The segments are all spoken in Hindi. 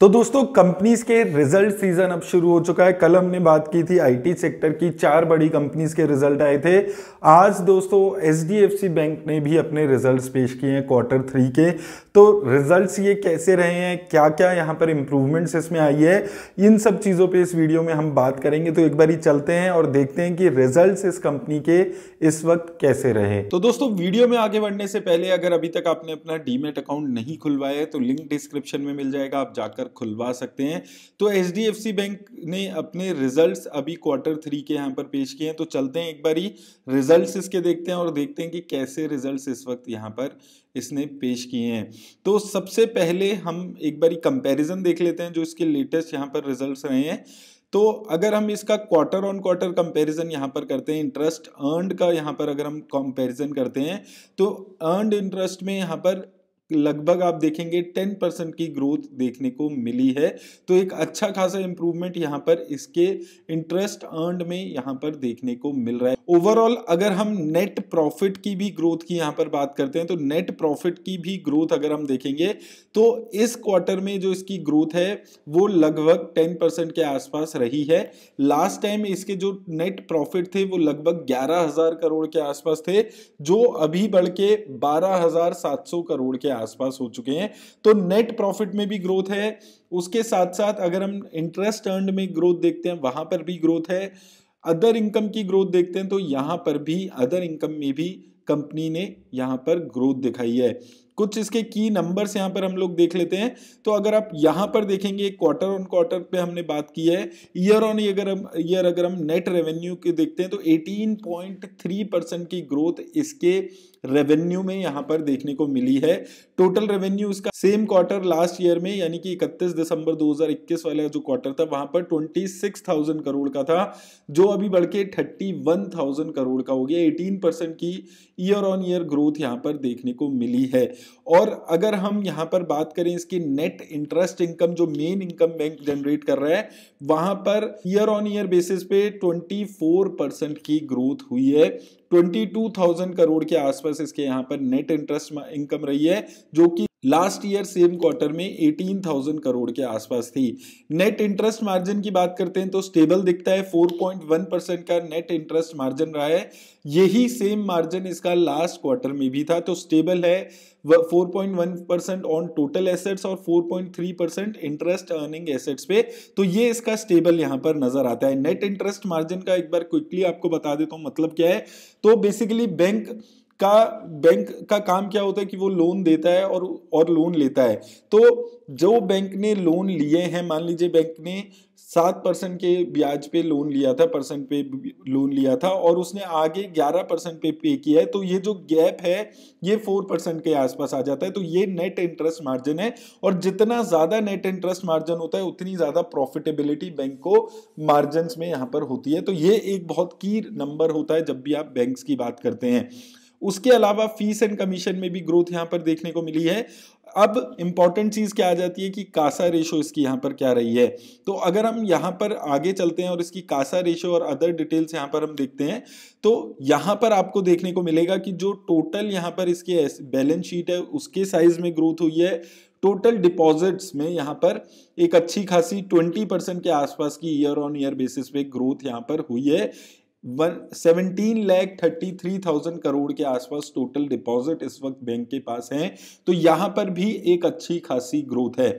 तो दोस्तों कंपनीज के रिजल्ट सीजन अब शुरू हो चुका है कल हमने बात की थी आईटी सेक्टर की चार बड़ी कंपनीज के रिजल्ट आए थे आज दोस्तों एच बैंक ने भी अपने रिजल्ट्स पेश किए हैं क्वार्टर थ्री के तो रिजल्ट्स ये कैसे रहे हैं क्या क्या यहाँ पर इंप्रूवमेंट्स इसमें आई है इन सब चीज़ों पर इस वीडियो में हम बात करेंगे तो एक बार ही चलते हैं और देखते हैं कि रिजल्ट इस कंपनी के इस वक्त कैसे रहे तो दोस्तों वीडियो में आगे बढ़ने से पहले अगर अभी तक आपने अपना डीमेट अकाउंट नहीं खुलवाया है तो लिंक डिस्क्रिप्शन में मिल जाएगा आप जाकर जाकर खुलवा सकते हैं तो H D F C bank ने अपने रिजल्ट्स अभी क्वार्टर थ्री के यहाँ पर पेश किए हैं तो चलते हैं एक बार ही रिजल्ट इसके देखते हैं और देखते हैं कि कैसे रिजल्ट इस वक्त यहाँ पर इसने पेश किए हैं तो सबसे पहले हम एक बार कंपेरिजन देख लेते हैं जो इसके लेटेस्ट यहाँ पर रिजल्ट रहे हैं तो अगर हम इसका क्वार्टर ऑन क्वार्टर कंपैरिजन यहां पर करते हैं इंटरेस्ट अर्नड का यहां पर अगर हम कंपैरिजन करते हैं तो अर्नड इंटरेस्ट में यहां पर लगभग आप देखेंगे टेन परसेंट की ग्रोथ देखने को मिली है तो एक अच्छा खासा इंप्रूवमेंट यहां पर इसके इंटरेस्ट अर्न में यहां पर देखने को मिल रहा है ओवरऑल अगर हम नेट प्रॉफिट की भी ग्रोथ की यहाँ पर बात करते हैं तो नेट प्रॉफिट की भी ग्रोथ अगर हम देखेंगे तो इस क्वार्टर में जो इसकी ग्रोथ है वो लगभग टेन परसेंट के आसपास रही है लास्ट टाइम इसके जो नेट प्रॉफिट थे वो लगभग ग्यारह हजार करोड़ के आसपास थे जो अभी बढ़ के बारह हजार सात सौ करोड़ के आसपास हो चुके हैं तो नेट प्रॉफिट में भी ग्रोथ है उसके साथ साथ अगर हम इंटरेस्ट अर्न में ग्रोथ देखते हैं वहां पर भी ग्रोथ है अदर इनकम की ग्रोथ देखते हैं तो यहाँ पर भी अदर इनकम में भी कंपनी ने यहाँ पर ग्रोथ दिखाई है कुछ इसके की नंबर्स यहाँ पर हम लोग देख लेते हैं तो अगर आप यहाँ पर देखेंगे क्वार्टर ऑन क्वार्टर पे हमने बात की है ईयर ऑन ईयर हम ईयर अगर हम नेट रेवेन्यू के देखते हैं तो 18.3 परसेंट की ग्रोथ इसके रेवेन्यू में यहाँ पर देखने को मिली है टोटल रेवेन्यू इसका सेम क्वार्टर लास्ट ईयर में यानी कि 31 दिसंबर 2021 वाला जो क्वार्टर था वहाँ पर 26,000 करोड़ का था जो अभी बढ़ के 31,000 करोड़ का हो गया 18 परसेंट की ईयर ऑन ईयर ग्रोथ यहाँ पर देखने को मिली है और अगर हम यहां पर बात करें इसकी नेट इंटरेस्ट इनकम जो मेन इनकम बैंक जनरेट कर रहा है वहां per year on year basis पे 24 परसेंट की ग्रोथ हुई है 22,000 करोड़ के आसपास इसके यहां पर नेट इंटरेस्ट इनकम रही है जो कि लास्ट ईयर सेम क्वार्टर में एटीन थाउजेंड करोड़ के आसपास थी नेट इंटरेस्ट मार्जिन की बात करते हैं तो स्टेबल दिखता है फोर पॉइंट वन परसेंट का नेट इंटरेस्ट मार्जिन रहा है यही सेम मार्जिन इसका लास्ट क्वार्टर में भी था तो स्टेबल है four point one percent on total assets और four point three percent interest earning assets पे तो ये इसका स्टेबल यहाँ पर नजर आता है नेट इंटरेस्ट मार्जिन का एक बार क्विकली आपको बता देता हूँ मतलब क्या है तो बेसिकली बैंक का बैंक का काम क्या होता है कि वो लोन देता है और और लोन लेता है तो जो बैंक ने लोन लिए हैं मान लीजिए बैंक ने सात परसेंट के ब्याज पे लोन लिया था परसेंट पे लोन लिया था और उसने आगे ग्यारह परसेंट पे पे किया है तो ये जो गैप है ये फोर परसेंट के आसपास आ जाता है तो ये नेट इंटरेस्ट मार्जिन है और जितना ज़्यादा नेट इंटरेस्ट मार्जिन होता है उतनी ज़्यादा प्रॉफिटेबिलिटी बैंक को मार्जिन में यहाँ पर होती है तो ये एक बहुत की नंबर होता है जब भी आप बैंक की बात करते हैं उसके अलावा फीस एंड कमीशन में भी ग्रोथ यहाँ पर देखने को मिली है अब इम्पॉर्टेंट चीज़ क्या आ जाती है कि कासा रेशो इसकी यहाँ पर क्या रही है तो अगर हम यहाँ पर आगे चलते हैं और इसकी कासा रेशो और अदर डिटेल्स यहाँ पर हम देखते हैं तो यहाँ पर आपको देखने को मिलेगा कि जो टोटल यहाँ पर इसके बैलेंस शीट है उसके साइज में ग्रोथ हुई है टोटल डिपॉजिट्स में यहाँ पर एक अच्छी खासी 20 परसेंट के आसपास की ईयर ऑन ईयर बेसिस पे ग्रोथ यहाँ पर हुई है seventeen lakh thirty three thousand crore के आसपास टोटल डिपॉजिट इस वक्त बैंक के पास हैं तो यहाँ पर भी एक अच्छी खासी ग्रोथ है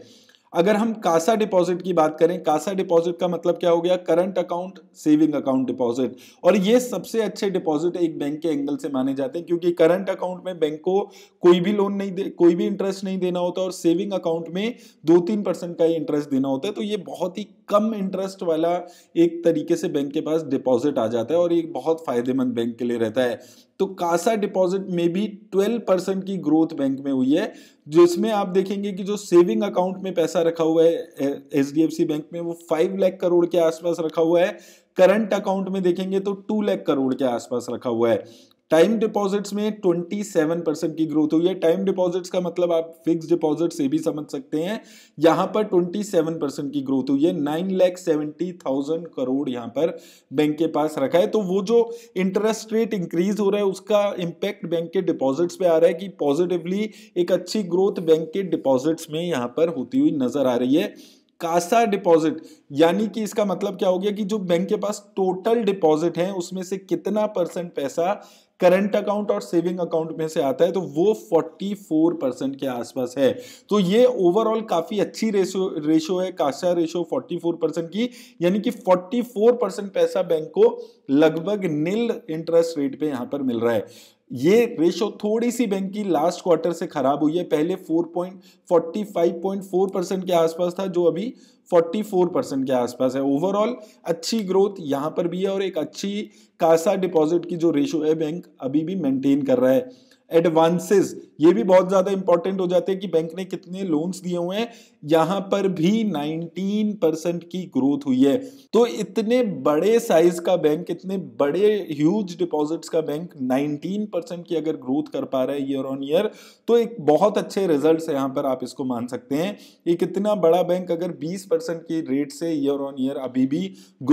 अगर हम कासा डिपॉजिट की बात करें कासा डिपॉजिट का मतलब क्या हो गया current account saving account deposit और ये सबसे अच्छे डिपॉजिट एक बैंक के एंगल से माने जाते हैं क्योंकि करंट अकाउंट में बैंक को कोई भी लोन नहीं दे कोई भी इंटरेस्ट नहीं देना होता और सेविंग अकाउंट में दो तीन परसेंट का ही इंटरेस्ट देना होता है तो ये बहुत ही कम इंटरेस्ट वाला एक तरीके से बैंक के पास डिपॉजिट आ जाता है और ये बहुत फायदेमंद बैंक के लिए रहता है तो कासा डिपॉजिट में भी 12 परसेंट की ग्रोथ बैंक में हुई है जिसमें आप देखेंगे कि जो सेविंग अकाउंट में पैसा रखा हुआ है एच बैंक में वो फाइव लैख करोड़ के आसपास रखा हुआ है करंट अकाउंट में देखेंगे तो टू लैख करोड़ के आसपास रखा हुआ है टाइम डिपॉजिट्स में 27 परसेंट की ग्रोथ हुई है टाइम डिपॉजिट्स का मतलब आप फिक्स डिपॉजिट से भी समझ सकते हैं यहाँ पर 27 परसेंट की ग्रोथ हुई है nine lakh seventy thousand crore यहाँ पर बैंक के पास रखा है तो वो जो इंटरेस्ट रेट इंक्रीज हो रहा है उसका इम्पैक्ट बैंक के डिपॉजिट्स पे आ रहा है कि पॉजिटिवली एक अच्छी ग्रोथ बैंक के डिपॉजिट्स में यहाँ पर होती हुई नजर आ रही है कासा डिपॉजिट यानी कि इसका मतलब क्या हो गया कि जो बैंक के पास टोटल डिपॉजिट है उसमें से कितना परसेंट पैसा करंट अकाउंट और सेविंग अकाउंट में से आता है तो वो 44 परसेंट के आसपास है तो ये ओवरऑल काफी अच्छी रेशो रेशो है काशा रेशो 44 परसेंट की यानी कि 44 परसेंट पैसा बैंक को लगभग नील इंटरेस्ट रेट पे यहां पर मिल रहा है ये रेशो थोड़ी सी बैंक की लास्ट क्वार्टर से खराब हुई है पहले 4.45.4 परसेंट के आसपास था जो अभी 44 परसेंट के आसपास है ओवरऑल अच्छी ग्रोथ यहां पर भी है और एक अच्छी कासा डिपॉजिट की जो रेशो है बैंक अभी भी मेंटेन कर रहा है एडवांसेस ये भी बहुत ज़्यादा इंपॉर्टेंट हो जाते हैं कि बैंक ने कितने लोन्स दिए हुए हैं यहाँ पर भी 19 परसेंट की ग्रोथ हुई है तो इतने बड़े साइज का बैंक इतने बड़े ह्यूज डिपॉजिट्स का बैंक 19 परसेंट की अगर ग्रोथ कर पा रहा है ईयर ऑन ईयर तो एक बहुत अच्छे रिजल्ट यहाँ पर आप इसको मान सकते हैं एक इतना बड़ा बैंक अगर बीस परसेंट की रेट से ईयर ऑन ईयर अभी भी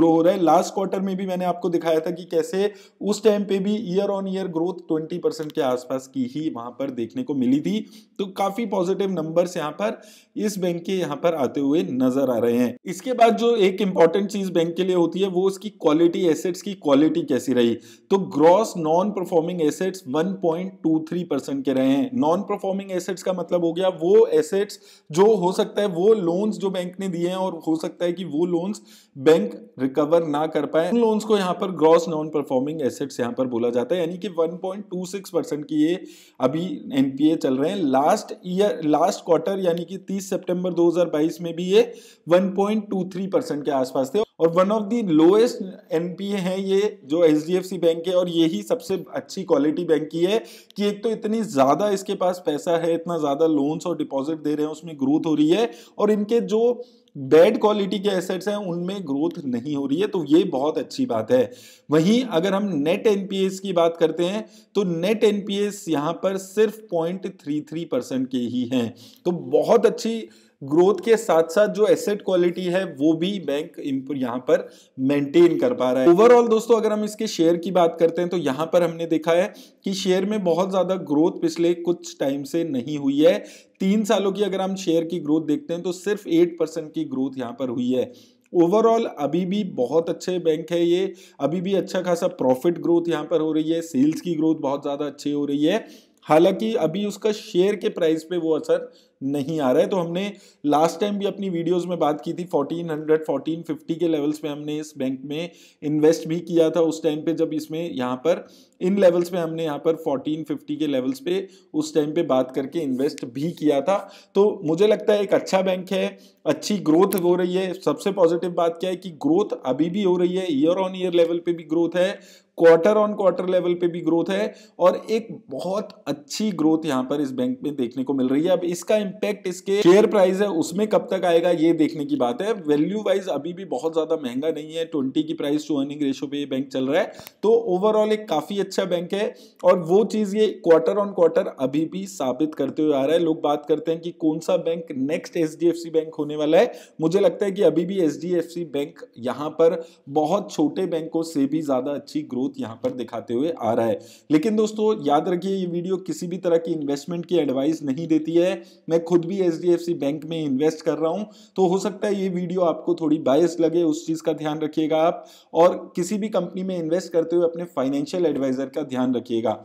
ग्रो हो रहा है लास्ट क्वार्टर में भी मैंने आपको दिखाया था कि कैसे उस टाइम पे भी year on year growth twenty percent के आसपास की ही वहां पर देखी देखने को मिली थी तो काफ़ी पॉजिटिव नंबर्स यहाँ पर इस बैंक के यहाँ पर आते हुए नजर आ रहे हैं इसके बाद जो एक इंपॉर्टेंट चीज़ बैंक के लिए होती है वो उसकी क्वालिटी एसेट्स की क्वालिटी कैसी रही तो gross non performing assets 1.23 percent के रहे हैं नॉन परफॉर्मिंग एसेट्स का मतलब हो गया वो एसेट्स जो हो सकता है वो लोन्स जो बैंक ने दिए हैं और हो सकता है कि वो लोन्स बैंक रिकवर ना कर पाए उन लोन्स को यहाँ पर ग्रॉस नॉन परफॉर्मिंग एसेट्स यहाँ पर बोला जाता है यानी कि 1.26 परसेंट की ये अभी एनपीए चल रहे हैं लास्ट ईयर लास्ट क्वार्टर यानी कि 30 सितंबर 2022 में भी ये 1.23 परसेंट के आसपास थे और one of the lowest NPA हैं ये जो एच बैंक है और यही सबसे अच्छी क्वालिटी बैंक की है कि एक तो इतनी ज़्यादा इसके पास पैसा है इतना ज़्यादा लोन्स और डिपॉजिट दे रहे हैं उसमें ग्रोथ हो रही है और इनके जो बैड क्वालिटी के एसेट्स हैं उनमें ग्रोथ नहीं हो रही है तो ये बहुत अच्छी बात है वहीं अगर हम नेट एनपीएस की बात करते हैं तो नेट एनपीएस यहाँ पर सिर्फ पॉइंट थ्री थ्री परसेंट के ही हैं तो बहुत अच्छी ग्रोथ के साथ साथ जो एसेट क्वालिटी है वो भी बैंक यहाँ पर मेंटेन कर पा रहा है ओवरऑल दोस्तों अगर हम इसके शेयर की बात करते हैं तो यहाँ पर हमने देखा है कि शेयर में बहुत ज़्यादा ग्रोथ पिछले कुछ टाइम से नहीं हुई है तीन सालों की अगर हम शेयर की ग्रोथ देखते हैं तो सिर्फ एट परसेंट की ग्रोथ यहाँ पर हुई है ओवरऑल अभी भी बहुत अच्छे बैंक है ये अभी भी अच्छा खासा प्रॉफिट ग्रोथ यहाँ पर हो रही है सेल्स की ग्रोथ बहुत ज़्यादा अच्छी हो रही है हालांकि अभी उसका शेयर के प्राइस पे वो असर नहीं आ रहा है तो हमने लास्ट टाइम भी अपनी वीडियोस में बात की थी 1400 1450 के लेवल्स पे हमने इस बैंक में इन्वेस्ट भी किया था उस टाइम पे जब इसमें यहाँ पर इन लेवल्स पे हमने यहाँ पर 1450 के लेवल्स पे उस टाइम पे बात करके इन्वेस्ट भी किया था तो मुझे लगता है एक अच्छा बैंक है अच्छी ग्रोथ हो रही है सबसे पॉजिटिव बात क्या है कि ग्रोथ अभी भी हो रही है ईयर ऑन ईयर लेवल पर भी ग्रोथ है क्वार्टर ऑन क्वार्टर लेवल पे भी ग्रोथ है और एक बहुत अच्छी ग्रोथ यहाँ पर इस बैंक में देखने को मिल रही है अब इसका इंपैक्ट इसके शेयर प्राइस है उसमें कब तक आएगा ये देखने की बात है वैल्यू वाइज अभी भी बहुत ज्यादा महंगा नहीं है ट्वेंटी की प्राइस टू अर्निंग रेशो पे ये बैंक चल रहा है तो ओवरऑल एक काफी अच्छा बैंक है और वो चीज ये क्वार्टर ऑन क्वार्टर अभी भी साबित करते हुए आ रहा है लोग बात करते हैं कि कौन सा बैंक नेक्स्ट एच बैंक होने वाला है मुझे लगता है कि अभी भी एच बैंक यहाँ पर बहुत छोटे बैंकों से भी ज्यादा अच्छी ग्रोथ ग्रोथ यहाँ पर दिखाते हुए आ रहा है लेकिन दोस्तों याद रखिए ये वीडियो किसी भी तरह की इन्वेस्टमेंट की एडवाइस नहीं देती है मैं खुद भी एच बैंक में इन्वेस्ट कर रहा हूँ तो हो सकता है ये वीडियो आपको थोड़ी बायस लगे उस चीज़ का ध्यान रखिएगा आप और किसी भी कंपनी में इन्वेस्ट करते हुए अपने फाइनेंशियल एडवाइज़र का ध्यान रखिएगा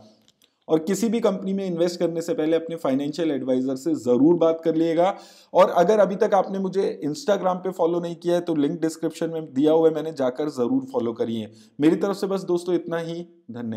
और किसी भी कंपनी में इन्वेस्ट करने से पहले अपने फाइनेंशियल एडवाइजर से ज़रूर बात कर लिएगा और अगर अभी तक आपने मुझे इंस्टाग्राम पे फॉलो नहीं किया है तो लिंक डिस्क्रिप्शन में दिया हुआ है मैंने जाकर ज़रूर फॉलो करिए मेरी तरफ से बस दोस्तों इतना ही धन्यवाद